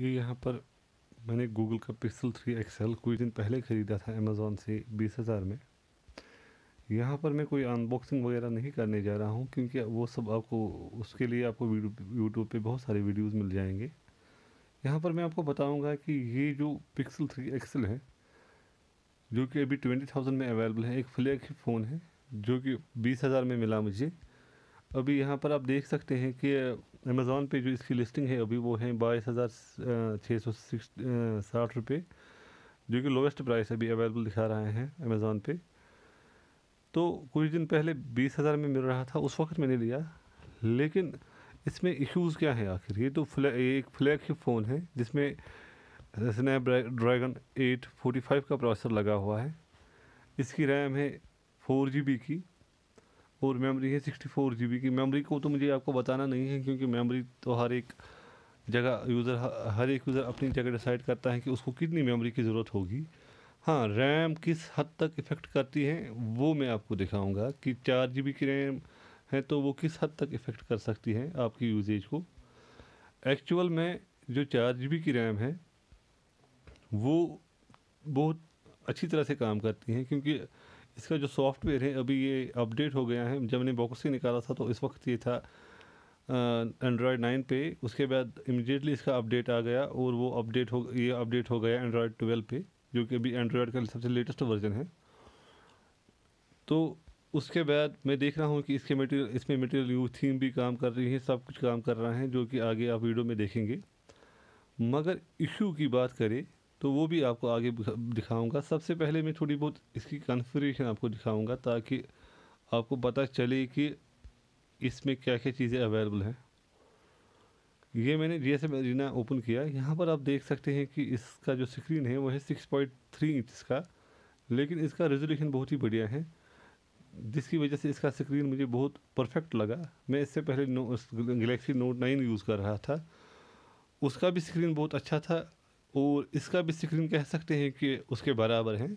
ये यहाँ पर मैंने गूगल का पिक्सल थ्री एक्सएल कुछ दिन पहले ख़रीदा था अमेज़ोन से बीस हज़ार में यहाँ पर मैं कोई अनबॉक्सिंग वगैरह नहीं करने जा रहा हूँ क्योंकि वो सब आपको उसके लिए आपको यूट्यूब पे बहुत सारे वीडियोस मिल जाएंगे यहाँ पर मैं आपको बताऊँगा कि ये जो पिक्सल थ्री एक्सल है जो कि अभी ट्वेंटी थाउजेंड में अवेलेबल है एक फ्लैग फ़ोन है जो कि बीस हज़ार में मिला मुझे अभी यहाँ पर आप देख सकते हैं कि अमेज़ोन पे जो इसकी लिस्टिंग है अभी वो है बाईस हज़ार छः सौ सिक्स साठ रुपये जो कि लोवेस्ट प्राइस अभी अवेलेबल दिखा रहे हैं अमेज़ोन पे तो कुछ दिन पहले बीस हज़ार में मिल रहा था उस वक्त मैंने लिया लेकिन इसमें इश्यूज़ क्या है आखिर ये तो फ्लै ये एक फ्लैगशिप फ़ोन है जिसमें Snapdragon eight forty five का प्रोसेसर लगा हुआ है इसकी रैम है फोर जी बी की और मेमोरी है सिक्सटी फोर जी बी की मेमोरी को तो मुझे आपको बताना नहीं है क्योंकि मेमोरी तो हर एक जगह यूज़र हर एक यूज़र अपनी जगह डिसाइड करता है कि उसको कितनी मेमोरी की ज़रूरत होगी हाँ रैम किस हद तक इफ़ेक्ट करती है वो मैं आपको दिखाऊंगा कि चार जी बी की रैम है तो वो किस हद तक इफ़ेक्ट कर सकती है आपकी यूजेज को एक्चुअल में जो चार जी की रैम है वो बहुत अच्छी तरह से काम करती हैं क्योंकि इसका जो सॉफ्टवेयर है अभी ये अपडेट हो गया है जब मैंने बॉक्सिंग निकाला था तो इस वक्त ये था एंड्रॉयड नाइन पे उसके बाद इमिडिएटली इसका अपडेट आ गया और वो अपडेट हो ये अपडेट हो गया एंड्रॉयड ट्वेल्व पे जो कि अभी एंड्रॉयड का सबसे लेटेस्ट वर्जन है तो उसके बाद मैं देख रहा हूँ कि इसके मटेरियल इसमें मटेरियल यू थीम भी काम कर रही है सब कुछ काम कर रहा है जो कि आगे आप वीडियो में देखेंगे मगर इशू की बात करें तो वो भी आपको आगे दिखाऊंगा सबसे पहले मैं थोड़ी बहुत इसकी कन्फ्यूरेशन आपको दिखाऊंगा ताकि आपको पता चले कि इसमें क्या क्या चीज़ें अवेलेबल हैं ये मैंने जी एस ओपन किया यहाँ पर आप देख सकते हैं कि इसका जो स्क्रीन है वो है सिक्स पॉइंट थ्री इंच का लेकिन इसका रेजोल्यूशन बहुत ही बढ़िया है जिसकी वजह से इसका स्क्रीन मुझे बहुत परफेक्ट लगा मैं इससे पहले नो गलेक्सी नोट नाइन यूज़ कर रहा था उसका भी स्क्रीन बहुत अच्छा था और इसका भी स्क्रीन कह सकते हैं कि उसके बराबर है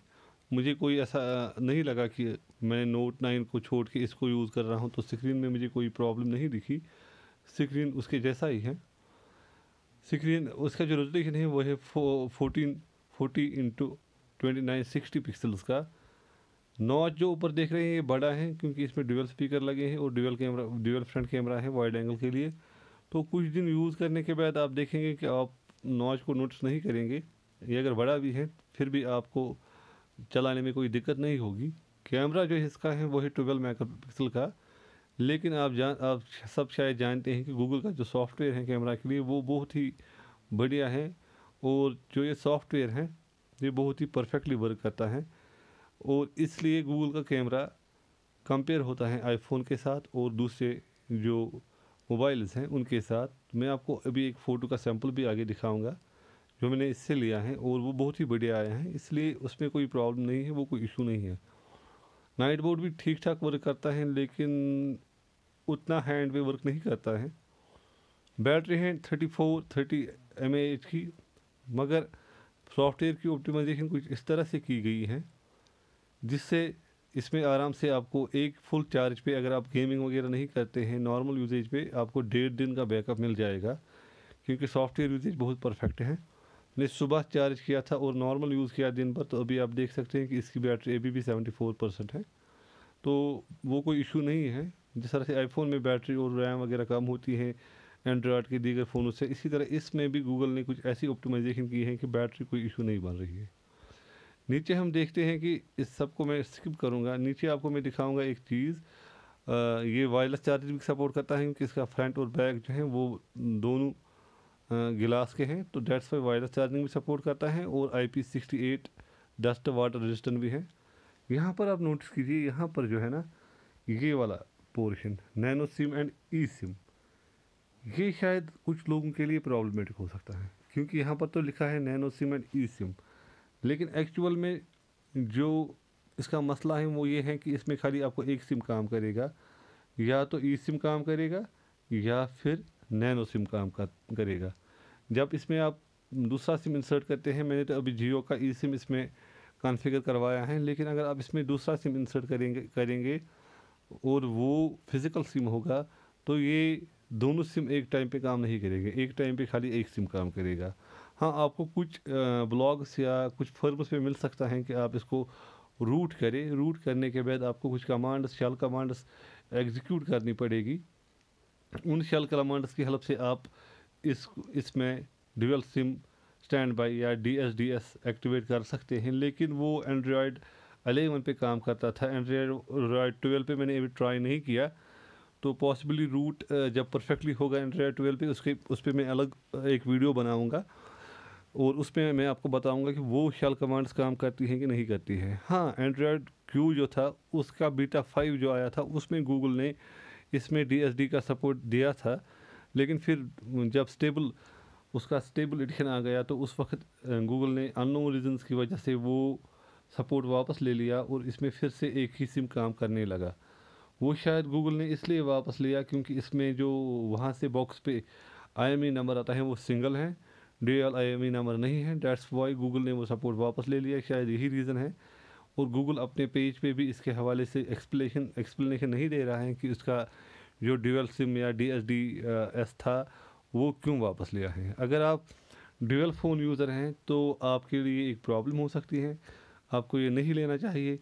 मुझे कोई ऐसा नहीं लगा कि मैं नोट नाइन को छोड़ के इसको यूज़ कर रहा हूँ तो स्क्रीन में मुझे कोई प्रॉब्लम नहीं दिखी स्क्रीन उसके जैसा ही है स्क्रीन उसका जो रेजोल्यूशन है वो है fourteen forty into twenty nine sixty pixels का नॉच जो ऊपर देख रहे हैं ये बड़ा है क्योंकि इसमें ड्यूअल स्पीकर लगे हैं और dual camera dual front camera है वाइड एंगल के लिए तो कुछ दिन यूज़ करने के बाद आप देखेंगे कि आप नॉच को नोटिस नहीं करेंगे ये अगर बड़ा भी है फिर भी आपको चलाने में कोई दिक्कत नहीं होगी कैमरा जो इसका है वही है ट्वेल्व मेगा पिक्सल का लेकिन आप जान आप सब शायद जानते हैं कि गूगल का जो सॉफ्टवेयर है कैमरा के लिए वो बहुत ही बढ़िया है और जो ये सॉफ्टवेयर है ये बहुत ही परफेक्टली वर्क करता है और इसलिए गूगल का कैमरा कंपेयर होता है आईफोन के साथ और दूसरे जो मोबाइल्स हैं उनके साथ मैं आपको अभी एक फ़ोटो का सैम्पल भी आगे दिखाऊंगा जो मैंने इससे लिया है और वो बहुत ही बढ़िया आया है इसलिए उसमें कोई प्रॉब्लम नहीं है वो कोई इशू नहीं है नाइट बोर्ड भी ठीक ठाक वर्क करता है लेकिन उतना हैंड पे वर्क नहीं करता है बैटरी है थर्टी फोर थर्टी एम की मगर सॉफ्टवेयर की ऑप्टिमाइजेशन कुछ इस तरह से की गई है जिससे इसमें आराम से आपको एक फुल चार्ज पे अगर आप गेमिंग वगैरह नहीं करते हैं नॉर्मल यूजेज पे आपको डेढ़ दिन का बैकअप मिल जाएगा क्योंकि सॉफ्टवेयर यूजेज बहुत परफेक्ट है मैंने सुबह चार्ज किया था और नॉर्मल यूज़ किया दिन भर तो अभी आप देख सकते हैं कि इसकी बैटरी अभी भी सेवेंटी फोर परसेंट है तो वो कोई इशू नहीं है जिस तरह से आईफोन में बैटरी और रैम वगैरह कम होती है एंड्रॉयड के दीगर फ़ोनों से इसी तरह इसमें भी गूगल ने कुछ ऐसी ऑप्टिमाइजेशन की है कि बैटरी कोई इशू नहीं बन रही है नीचे हम देखते हैं कि इस सब को मैं स्किप करूँगा नीचे आपको मैं दिखाऊँगा एक चीज़ ये वायरलेस चार्जर भी सपोर्ट करता है क्योंकि इसका फ्रंट और बैक जो है वो दोनों गिलास के हैं तो डेट्स वाई वायरलेस चार्जिंग भी सपोर्ट करता है और I P sixty eight dust water resistant भी है यहाँ पर आप नोटिस कीजिए यहाँ पर जो है ना ये वाला portion nano SIM and e SIM ये शायद कुछ लोगों के लिए प्रॉब्लमेटिक हो सकता है क्योंकि यहाँ पर तो लिखा है nano SIM and e SIM लेकिन एक्चुअल में जो इसका मसला है वो ये है कि इसमें खाली आपको एक सिम काम करेगा या तो ई सिम काम करेगा या फिर नैनो सिम काम कर, करेगा जब इसमें आप दूसरा सिम इंसर्ट करते हैं मैंने तो अभी जियो का ई सिम इसमें कॉन्फ़िगर करवाया है लेकिन अगर आप इसमें दूसरा सिम इंसर्ट करेंगे करेंगे और वो फिज़िकल सिम होगा तो ये दोनों सिम एक टाइम पे काम नहीं करेंगे एक टाइम पे खाली एक सिम काम करेगा हाँ आपको कुछ ब्लॉग्स या कुछ फर्म्स पे मिल सकता है कि आप इसको रूट करें रूट करने के बाद आपको कुछ कमांड्स शल कमांड्स एग्जीक्यूट करनी पड़ेगी उन शल कमांड्स की हेल्प से आप इस इसमें डिवेल सिम स्टैंड बाई या D S D S activate कर सकते हैं लेकिन वो एंड्रॉयड अलेवन पे काम करता था एंड्रॉयड ट्वेल्व पे मैंने अभी ट्राई नहीं किया तो पॉसिबली रूट जब परफेक्टली होगा एंड्रॉयड ट्वेल्व पे उसके उस पर मैं अलग एक वीडियो बनाऊँगा और उसमें मैं आपको बताऊंगा कि वो शेल कमांड्स काम करती हैं कि नहीं करती हैं हाँ एंड्रॉयड क्यू जो था उसका बीटा फाइव जो आया था उसमें गूगल ने इसमें डी का सपोर्ट दिया था लेकिन फिर जब स्टेबल उसका स्टेबल एडिशन आ गया तो उस वक्त गूगल ने अननोन रीजंस की वजह से वो सपोर्ट वापस ले लिया और इसमें फिर से एक ही सिम काम करने लगा वो शायद गूगल ने इसलिए वापस लिया क्योंकि इसमें जो वहाँ से बॉक्स पे आई नंबर आता है वो सिंगल हैं एम आईएमई नंबर नहीं है डेट्स वाई गूगल ने वो सपोर्ट वापस ले लिया शायद यही रीज़न है और गूगल अपने पेज पे भी इसके हवाले से एक्सप्लेशन एक्सप्लेनेशन नहीं दे रहा है कि उसका जो ड्यूअल सिम या डी एस डी एस था वो क्यों वापस लिया है अगर आप ड्यूअल फ़ोन यूज़र हैं तो आपके लिए एक प्रॉब्लम हो सकती है आपको ये नहीं लेना चाहिए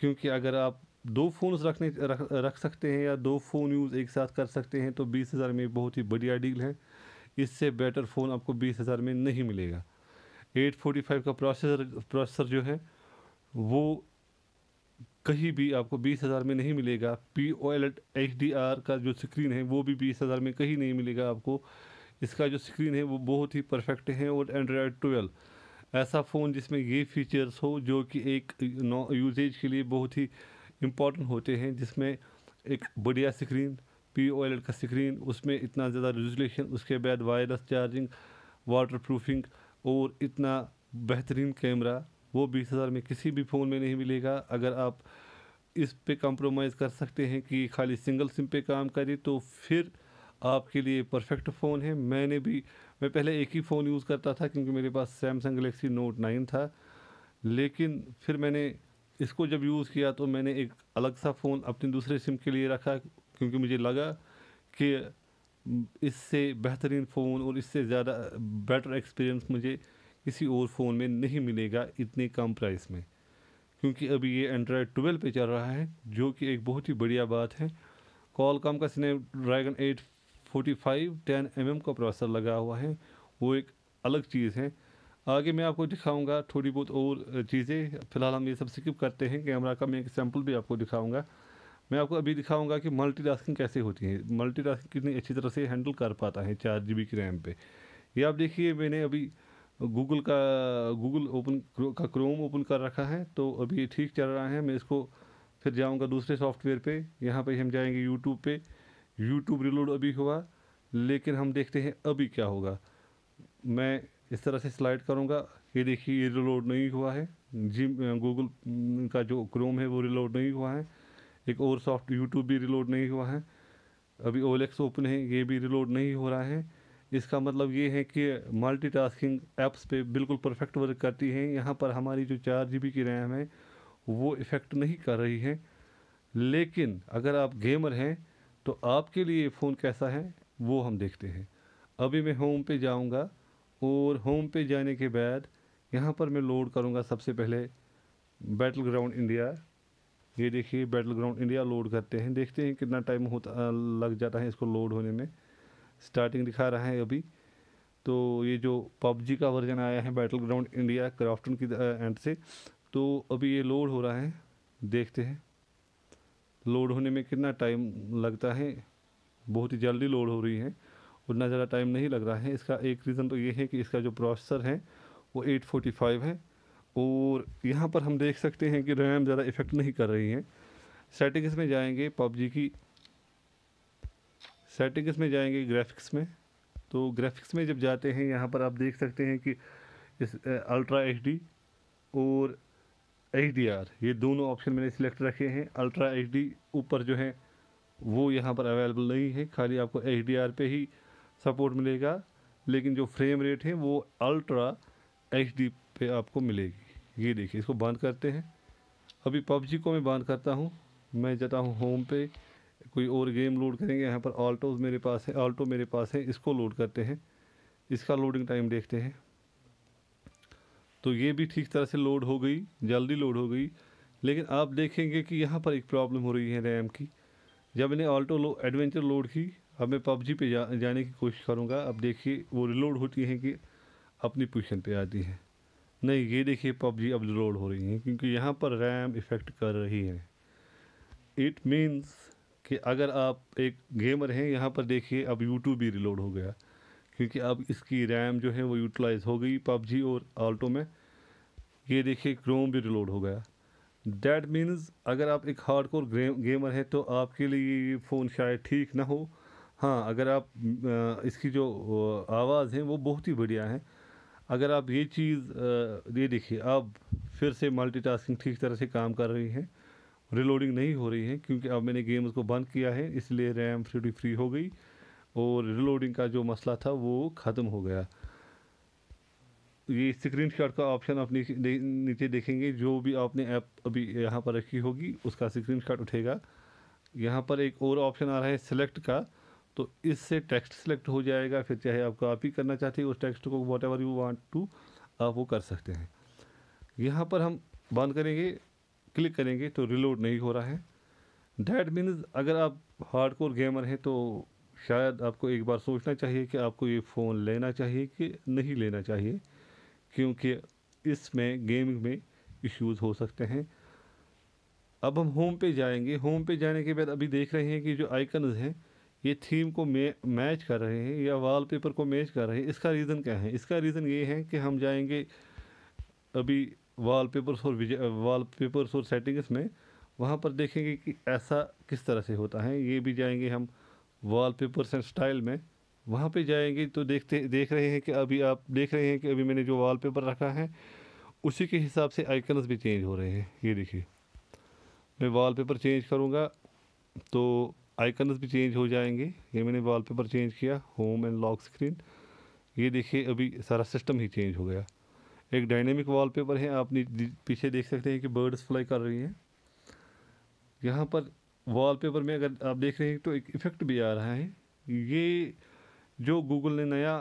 क्योंकि अगर आप दो फ़ोन रखने रख रख सकते हैं या दो फ़ोन यूज़ एक साथ कर सकते हैं तो बीस हज़ार में बहुत ही बढ़िया डील है इससे बेटर फ़ोन आपको बीस हज़ार में नहीं मिलेगा एट फोर्टी फाइव का प्रोसेसर प्रोसेसर जो है वो कहीं भी आपको बीस हज़ार में नहीं मिलेगा P O L H D R का जो स्क्रीन है वो भी बीस हज़ार में कहीं नहीं मिलेगा आपको इसका जो स्क्रीन है वो बहुत ही परफेक्ट है और एंड्रॉयड ट्वेल्व ऐसा फ़ोन जिसमें ये फीचर्स हो जो कि एक यूजेज के लिए बहुत ही इम्पॉर्टेंट होते हैं जिसमें एक बढ़िया स्क्रीन पी ओ एल का स्क्रीन उसमें इतना ज़्यादा रेजुलेशन उसके बाद वायरलेस चार्जिंग वाटर प्रूफिंग और इतना बेहतरीन कैमरा वो बीस हज़ार में किसी भी फ़ोन में नहीं मिलेगा अगर आप इस पे कंप्रोमाइज़ कर सकते हैं कि खाली सिंगल सिम पे काम करे तो फिर आपके लिए परफेक्ट फ़ोन है मैंने भी मैं पहले एक ही फ़ोन यूज़ करता था क्योंकि मेरे पास सैमसंग गलेक्सी नोट नाइन था लेकिन फिर मैंने इसको जब यूज़ किया तो मैंने एक अलग सा फ़ोन अपने दूसरे सिम के लिए रखा क्योंकि मुझे लगा कि इससे बेहतरीन फ़ोन और इससे ज़्यादा बेटर एक्सपीरियंस मुझे किसी और फ़ोन में नहीं मिलेगा इतने कम प्राइस में क्योंकि अभी ये एंड्रॉयड ट्वेल्व पे चल रहा है जो कि एक बहुत ही बढ़िया बात है कॉलकॉम का dragon eight forty five ten M M का प्रोसेसर लगा हुआ है वो एक अलग चीज़ है आगे मैं आपको दिखाऊंगा थोड़ी बहुत और चीज़ें फ़िलहाल हम ये सब स्किप करते हैं कैमरा का मैं एक सैम्पल भी आपको दिखाऊंगा मैं आपको अभी दिखाऊंगा कि मल्टीटास्किंग कैसे होती है मल्टीटास्किंग कितनी अच्छी तरह से हैंडल कर पाता है चार जी बी की रैम पे ये आप देखिए मैंने अभी गूगल का गूगल ओपन का क्रोम ओपन कर रखा है तो अभी ठीक चल रहा है मैं इसको फिर जाऊंगा दूसरे सॉफ्टवेयर पे यहाँ पे हम जाएंगे यूट्यूब पे यूट्यूब रिलोड अभी हुआ लेकिन हम देखते हैं अभी क्या होगा मैं इस तरह से स्लाइड करूँगा ये देखिए ये रिलोड नहीं हुआ है जी गूगल का जो क्रोम है वो रिलोड नहीं हुआ है एक और सॉफ्ट यूट्यूब भी रिलोड नहीं हुआ है अभी ओलेक्स ओपन है ये भी रिलोड नहीं हो रहा है इसका मतलब ये है कि मल्टीटास्किंग एप्स पे बिल्कुल परफेक्ट वर्क करती हैं यहाँ पर हमारी जो चार जी की रैम है वो इफ़ेक्ट नहीं कर रही है लेकिन अगर आप गेमर हैं तो आपके लिए फ़ोन कैसा है वो हम देखते हैं अभी मैं होम पे जाऊँगा और होम पे जाने के बाद यहाँ पर मैं लोड करूँगा सबसे पहले बैटल ग्राउंड इंडिया ये देखिए बैटल ग्राउंड इंडिया लोड करते हैं देखते हैं कितना टाइम होता लग जाता है इसको लोड होने में स्टार्टिंग दिखा रहा है अभी तो ये जो पबजी का वर्जन आया है बैटल ग्राउंड इंडिया क्राफ्टन की एंड से तो अभी ये लोड हो रहा है देखते हैं लोड होने में कितना टाइम लगता है बहुत ही जल्दी लोड हो रही है उतना ज़्यादा टाइम नहीं लग रहा है इसका एक रीज़न तो ये है कि इसका जो प्रोसेसर है वो 845 है और यहाँ पर हम देख सकते हैं कि रैम ज़्यादा इफ़ेक्ट नहीं कर रही है सेटिंग्स में जाएंगे पबजी की सेटिंग्स में जाएंगे ग्राफिक्स में तो ग्राफिक्स में जब जाते हैं यहाँ पर आप देख सकते हैं कि इस अल्ट्रा एच और एच ये दोनों ऑप्शन मैंने सिलेक्ट रखे हैं अल्ट्रा एच ऊपर जो है वो यहाँ पर अवेलेबल नहीं है खाली आपको एच पे ही सपोर्ट मिलेगा लेकिन जो फ्रेम रेट है वो अल्ट्रा एच पे आपको मिलेगी ये देखिए इसको बंद करते हैं अभी पबजी को मैं बंद करता हूँ मैं जाता हूँ होम पे कोई और गेम लोड करेंगे यहाँ पर ऑल्टो मेरे पास है ऑल्टो मेरे पास है इसको लोड करते हैं इसका लोडिंग टाइम देखते हैं तो ये भी ठीक तरह से लोड हो गई जल्दी लोड हो गई लेकिन आप देखेंगे कि यहाँ पर एक प्रॉब्लम हो रही है रैम की जब मैंने ऑल्टो लो एडवेंचर लोड की अब मैं पबजी पे जा, जाने की कोशिश करूँगा अब देखिए वो रिलोड होती हैं कि अपनी पोजिशन पर आती हैं नहीं ये देखिए पबजी अब लोड हो रही है क्योंकि यहाँ पर रैम इफ़ेक्ट कर रही है इट मीन्स कि अगर आप एक गेमर हैं यहाँ पर देखिए अब यूट्यूब भी रिलोड हो गया क्योंकि अब इसकी रैम जो है वो यूटिलाइज हो गई पबजी और आल्टो में ये देखिए क्रोम भी रिलोड हो गया दैट मीन्स अगर आप एक हार्ड कोर गेमर हैं तो आपके लिए ये फ़ोन शायद ठीक ना हो हाँ अगर आप इसकी जो आवाज़ है वो बहुत ही बढ़िया है अगर आप ये चीज़ ये देखिए अब फिर से मल्टीटास्किंग ठीक तरह से काम कर रही है रिलोडिंग नहीं हो रही है क्योंकि अब मैंने गेम्स को बंद किया है इसलिए रैम फ्री फ्री हो गई और रिलोडिंग का जो मसला था वो ख़त्म हो गया ये स्क्रीन शॉट का ऑप्शन आप नीचे देखेंगे जो भी आपने ऐप अभी यहाँ पर रखी होगी उसका स्क्रीन शॉट उठेगा यहाँ पर एक और ऑप्शन आ रहा है सेलेक्ट का तो इससे टेक्स्ट सेलेक्ट हो जाएगा फिर चाहे आप कॉपी करना चाहते हैं उस टेक्स्ट को whatever you want to आप वो कर सकते हैं यहाँ पर हम बंद करेंगे क्लिक करेंगे तो रिलोड नहीं हो रहा है डैट मीन्स अगर आप हार्डकोर गेमर हैं तो शायद आपको एक बार सोचना चाहिए कि आपको ये फ़ोन लेना चाहिए कि नहीं लेना चाहिए क्योंकि इसमें गेमिंग में इश्यूज़ हो सकते हैं अब हम होम पे जाएंगे होम पे जाने के बाद अभी देख रहे हैं कि जो आइकन्स हैं ये थीम को मैच कर रहे हैं या वॉलपेपर को मैच कर रहे हैं इसका रीज़न क्या है इसका रीज़न ये है कि हम जाएंगे अभी वॉलपेपर्स और वॉलपेपर्स और सेटिंग्स में वहाँ पर देखेंगे कि ऐसा किस तरह से होता है ये भी जाएंगे हम वॉलपेपर्स एंड स्टाइल में वहाँ पे जाएंगे तो देखते देख रहे हैं कि अभी आप देख रहे हैं कि अभी मैंने जो वॉलपेपर रखा है उसी के हिसाब से आइकन्स भी चेंज हो रहे हैं ये देखिए मैं वॉलपेपर चेंज करूँगा तो आइकन्स भी चेंज हो जाएंगे ये मैंने वॉलपेपर चेंज किया होम एंड लॉक स्क्रीन ये देखिए अभी सारा सिस्टम ही चेंज हो गया एक डायनेमिक वॉलपेपर है आप पीछे देख सकते हैं कि बर्ड्स फ्लाई कर रही हैं यहाँ पर वॉलपेपर में अगर आप देख रहे हैं तो एक इफ़ेक्ट भी आ रहा है ये जो गूगल ने नया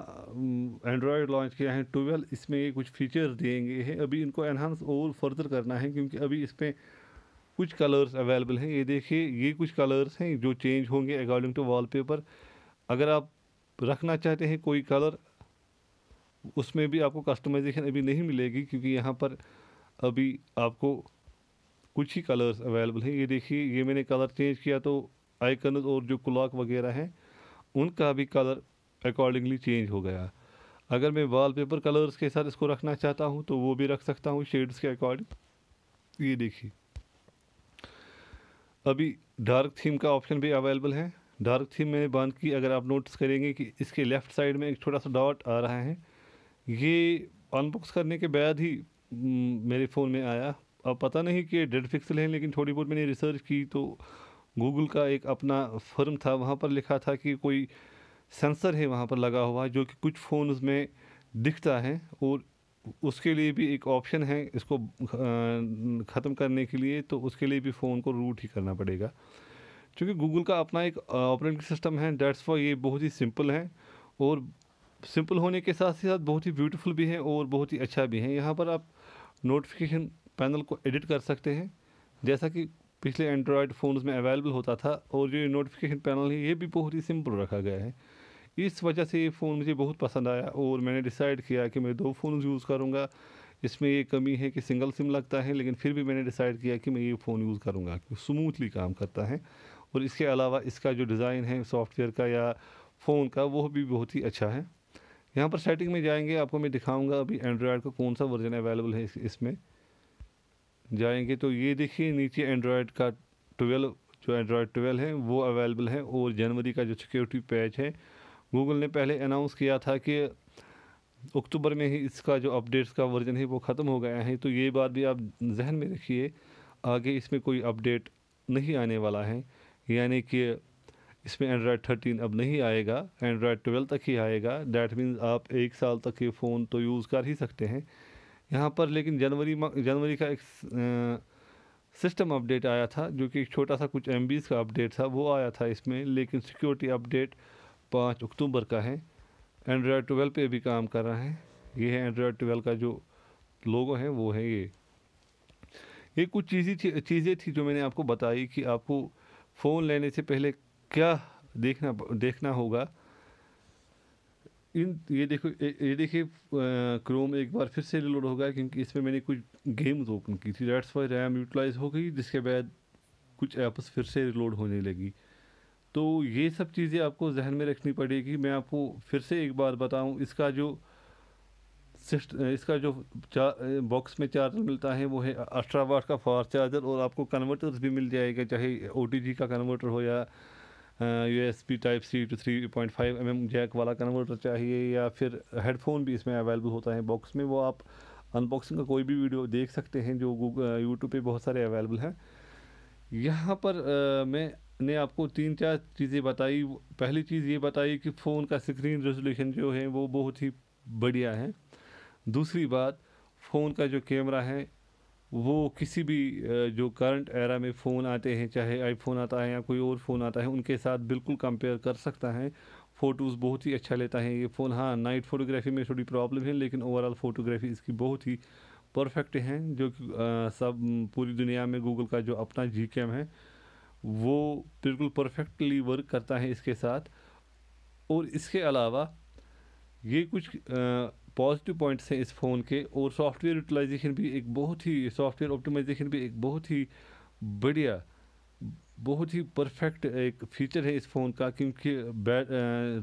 एंड्रॉयड लॉन्च किया है ट्वेल्व इसमें ये कुछ फीचर्स देंगे हैं अभी इनको एनहांस और फर्दर करना है क्योंकि अभी इसमें कुछ कलर्स अवेलेबल हैं ये देखिए ये कुछ कलर्स हैं जो चेंज होंगे अकॉर्डिंग टू वॉलपेपर अगर आप रखना चाहते हैं कोई कलर उसमें भी आपको कस्टमाइजेशन अभी नहीं मिलेगी क्योंकि यहाँ पर अभी आपको कुछ ही कलर्स अवेलेबल हैं ये देखिए ये मैंने कलर चेंज किया तो आइकन और जो क्लॉक वगैरह हैं उनका भी कलर अकॉर्डिंगली चेंज हो गया अगर मैं वॉलपेपर कलर्स के साथ इसको रखना चाहता हूँ तो वो भी रख सकता हूँ शेड्स के अकॉर्डिंग ये देखिए अभी डार्क थीम का ऑप्शन भी अवेलेबल है डार्क थीम मैंने बंद की अगर आप नोटिस करेंगे कि इसके लेफ़्ट साइड में एक छोटा सा डॉट आ रहा है ये अनबॉक्स करने के बाद ही हम्म, मेरे फ़ोन में आया अब पता नहीं कि डेड पिक्सल है लेकिन थोड़ी बहुत मैंने रिसर्च की तो गूगल का एक अपना फर्म था वहाँ पर लिखा था कि कोई सेंसर है वहाँ पर लगा हुआ जो कि कुछ फ़ोन में दिखता है और उसके लिए भी एक ऑप्शन है इसको ख़त्म करने के लिए तो उसके लिए भी फ़ोन को रूट ही करना पड़ेगा क्योंकि गूगल का अपना एक ऑपरेटिंग सिस्टम है डेट्स फॉर ये बहुत ही सिंपल है और सिंपल होने के साथ ही साथ बहुत ही ब्यूटीफुल भी है और बहुत ही अच्छा भी है यहाँ पर आप नोटिफिकेशन पैनल को एडिट कर सकते हैं जैसा कि पिछले एंड्रॉयड फ़ोन में अवेलेबल होता था और जो नोटिफिकेशन पैनल है ये भी बहुत ही सिंपल रखा गया है इस वजह से ये फ़ोन मुझे बहुत पसंद आया और मैंने डिसाइड किया कि मैं दो फ़ोन यूज़ करूँगा इसमें ये कमी है कि सिंगल सिम लगता है लेकिन फिर भी मैंने डिसाइड किया कि मैं ये फ़ोन यूज़ करूँगा क्योंकि स्मूथली काम करता है और इसके अलावा इसका जो डिज़ाइन है सॉफ्टवेयर का या फ़ोन का वो भी बहुत ही अच्छा है यहाँ पर सेटिंग में जाएंगे आपको मैं दिखाऊंगा अभी एंड्रॉयड का कौन सा वर्जन अवेलेबल है इस, इसमें जाएंगे तो ये देखिए नीचे एंड्रॉयड का ट्वेल्व जो एंड्रॉयड ट्वेल्व है वो अवेलेबल है और जनवरी का जो सिक्योरिटी पैच है गूगल ने पहले अनाउंस किया था कि अक्टूबर में ही इसका जो अपडेट्स का वर्जन है वो ख़त्म हो गया है तो ये बात भी आप जहन में रखिए आगे इसमें कोई अपडेट नहीं आने वाला है यानी कि इसमें एंड्रॉयड थर्टीन अब नहीं आएगा एंड्रॉयड ट्वेल्व तक ही आएगा डैट मीन्स आप एक साल तक ये फ़ोन तो यूज़ कर ही सकते हैं यहाँ पर लेकिन जनवरी जनवरी का एक सिस्टम अपडेट आया था जो कि एक छोटा सा कुछ एम का अपडेट था वो आया था इसमें लेकिन सिक्योरिटी अपडेट पाँच अक्टूबर का है एंड्रॉयड ट्वेल्व पे भी काम कर रहा है ये है एंड्रॉयड ट्वेल्व का जो लोगो है वो है ये ये कुछ चीज़ें थी चीज़ें थी जो मैंने आपको बताई कि आपको फ़ोन लेने से पहले क्या देखना देखना होगा इन ये देखो ये देखिए क्रोम एक बार फिर से रिलोड होगा क्योंकि इसमें मैंने कुछ गेम्स ओपन की थी डेट्स वाई रैम यूटिलाइज हो गई जिसके बाद कुछ ऐप्स फिर से रिलोड होने लगी तो ये सब चीज़ें आपको जहन में रखनी पड़ेगी मैं आपको फिर से एक बार बताऊं इसका जो सिस्ट इसका जो बॉक्स में चार्जर मिलता है वो है अठारह वाट का फास्ट चार्जर और आपको कन्वर्टर्स भी मिल जाएगा चाहे ओ का कन्वर्टर हो या U S B type C to three point five M M jack वाला कन्वर्टर चाहिए या फिर हेडफोन भी इसमें अवेलेबल होता है बॉक्स में वो आप अनबॉक्सिंग का कोई भी वीडियो देख सकते हैं जो यूट्यूब पर बहुत सारे अवेलेबल हैं यहाँ पर आ, मैं ने आपको तीन चार चीज़ें बताई पहली चीज़ ये बताई कि फ़ोन का स्क्रीन रेजोल्यूशन जो है वो बहुत ही बढ़िया है दूसरी बात फ़ोन का जो कैमरा है वो किसी भी जो करंट एरा में फ़ोन आते हैं चाहे आईफोन आता है या कोई और फ़ोन आता है उनके साथ बिल्कुल कंपेयर कर सकता है फ़ोटोज़ बहुत ही अच्छा लेता है ये फ़ोन हाँ नाइट फोटोग्राफी में थोड़ी प्रॉब्लम है लेकिन ओवरऑल फ़ोटोग्राफी इसकी बहुत ही परफेक्ट है जो कि सब पूरी दुनिया में गूगल का जो अपना जी है वो बिल्कुल परफेक्टली वर्क करता है इसके साथ और इसके अलावा ये कुछ पॉजिटिव पॉइंट्स हैं इस फ़ोन के और सॉफ्टवेयर यूटिलाइजेशन भी एक बहुत ही सॉफ्टवेयर ऑप्टिमाइजेशन भी एक बहुत ही बढ़िया बहुत ही परफेक्ट एक फीचर है इस फ़ोन का क्योंकि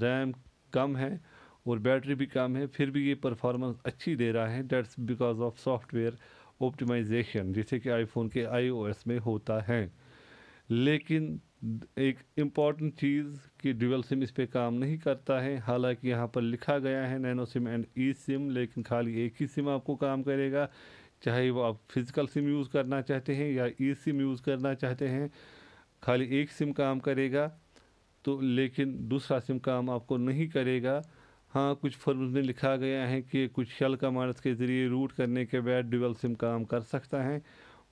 रैम कम है और बैटरी भी कम है फिर भी ये परफॉर्मेंस अच्छी दे रहा है that's because of software optimisation जैसे कि आईफोन के आईओएस में होता है लेकिन एक इम्पॉर्टेंट चीज़ कि ड्यूअल सिम इस पर काम नहीं करता है हालांकि यहाँ पर लिखा गया है nano SIM and e SIM लेकिन खाली एक ही सिम आपको काम करेगा चाहे वो आप फिज़िकल सिम यूज़ करना चाहते हैं या ई सिम यूज़ करना चाहते हैं खाली एक सिम काम करेगा तो लेकिन दूसरा सिम काम आपको नहीं करेगा हाँ कुछ फर्म में लिखा गया है कि कुछ शल कमांड्स के ज़रिए रूट करने के बाद ड्यूअल सिम काम कर सकता है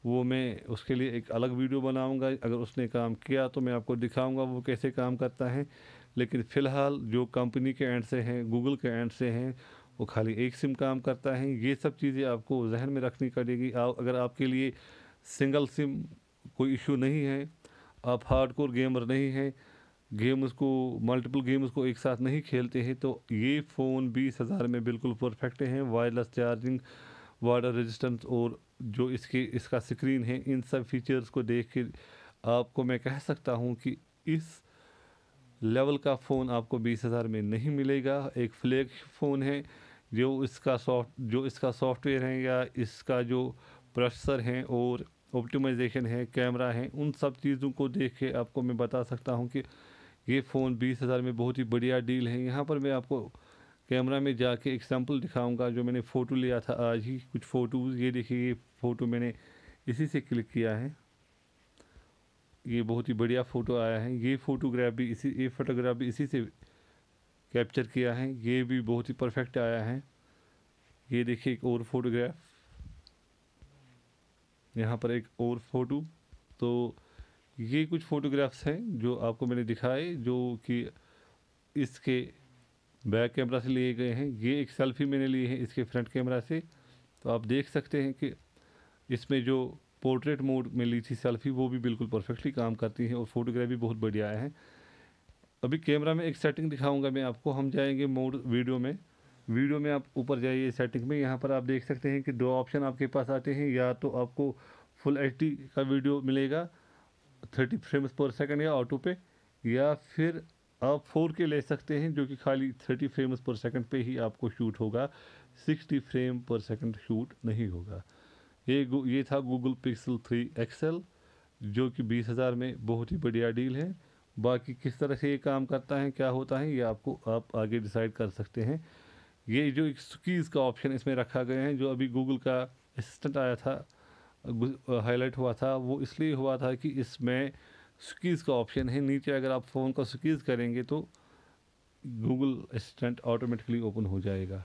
वो मैं उसके लिए एक अलग वीडियो बनाऊंगा अगर उसने काम किया तो मैं आपको दिखाऊंगा वो कैसे काम करता है लेकिन फ़िलहाल जो कंपनी के एंड से हैं गूगल के एंड से हैं वो खाली एक सिम काम करता है ये सब चीज़ें आपको जहन में रखनी पड़ेगी अगर आपके लिए सिंगल सिम कोई इशू नहीं है आप कोर गेमर नहीं हैं गेम्स को मल्टीपल गेम्स को एक साथ नहीं खेलते हैं तो ये फ़ोन बीस हज़ार में बिल्कुल परफेक्ट हैं वायरलेस चार्जिंग वाटर रेजिस्टेंस और जो इसकी इसका स्क्रीन है इन सब फीचर्स को देख के आपको मैं कह सकता हूँ कि इस लेवल का फ़ोन आपको बीस हज़ार में नहीं मिलेगा एक फ्लैग फ़ोन है जो इसका सॉफ्ट जो इसका सॉफ्टवेयर है या इसका जो प्रोसेसर है और ऑप्टिमाइजेशन है कैमरा है उन सब चीज़ों को देख के आपको मैं बता सकता हूँ कि ये फ़ोन बीस हज़ार में बहुत ही बढ़िया डील है यहाँ पर मैं आपको कैमरा में जाके एग्जांपल दिखाऊंगा जो मैंने फ़ोटो लिया था आज ही कुछ फ़ोटोज़ ये देखिए ये फ़ोटो मैंने इसी से क्लिक किया है ये बहुत ही बढ़िया फ़ोटो आया है ये फोटोग्राफ भी इसी ये फोटोग्राफ भी इसी से कैप्चर किया है ये भी बहुत ही परफेक्ट आया है ये देखिए एक और फोटोग्राफ यहाँ पर एक और फ़ोटो तो ये कुछ फ़ोटोग्राफ्स हैं जो आपको मैंने दिखाए जो कि इसके बैक कैमरा से लिए गए हैं ये एक सेल्फी मैंने ली है इसके फ्रंट कैमरा से तो आप देख सकते हैं कि इसमें जो पोर्ट्रेट मोड में ली थी सेल्फी वो भी बिल्कुल परफेक्टली काम करती है और फोटोग्राफी बहुत बढ़िया है अभी कैमरा में एक सेटिंग दिखाऊंगा मैं आपको हम जाएंगे मोड वीडियो में वीडियो में आप ऊपर जाइए सेटिंग में यहाँ पर आप देख सकते हैं कि दो ऑप्शन आपके पास आते हैं या तो आपको फुल एच का वीडियो मिलेगा थर्टी फ्रेम्स पर सेकेंड या ऑटो पे या फिर आप फोर के ले सकते हैं जो कि खाली थर्टी फ्रेम्स पर सेकंड पे ही आपको शूट होगा sixty frame per second shoot नहीं होगा ये ये था गूगल पिक्सल थ्री एक्सएल जो कि बीस हज़ार में बहुत ही बढ़िया डील है बाकी किस तरह से ये काम करता है क्या होता है ये आपको आप आगे डिसाइड कर सकते हैं ये जो एक स्कीज़ का ऑप्शन इसमें रखा गया है जो अभी गूगल का असिस्टेंट आया था हाईलाइट हुआ था वो इसलिए हुआ था कि इसमें स्कीज़ का ऑप्शन है नीचे अगर आप फ़ोन का स्कीज़ करेंगे तो गूगल असिस्टेंट ऑटोमेटिकली ओपन हो जाएगा